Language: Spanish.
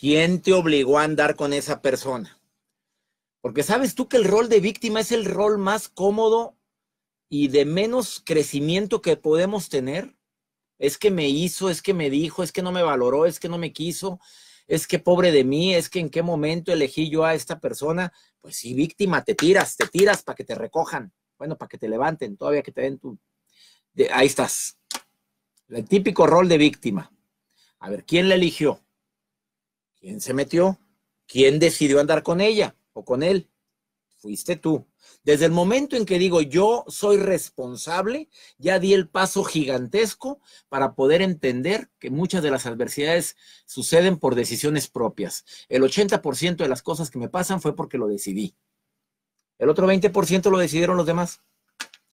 ¿Quién te obligó a andar con esa persona? Porque sabes tú que el rol de víctima es el rol más cómodo y de menos crecimiento que podemos tener. Es que me hizo, es que me dijo, es que no me valoró, es que no me quiso, es que pobre de mí, es que en qué momento elegí yo a esta persona. Pues sí, víctima, te tiras, te tiras para que te recojan, bueno, para que te levanten, todavía que te den tu... ahí estás. El típico rol de víctima. A ver, ¿quién la eligió? ¿Quién se metió? ¿Quién decidió andar con ella o con él? Fuiste tú. Desde el momento en que digo yo soy responsable, ya di el paso gigantesco para poder entender que muchas de las adversidades suceden por decisiones propias. El 80% de las cosas que me pasan fue porque lo decidí. El otro 20% lo decidieron los demás.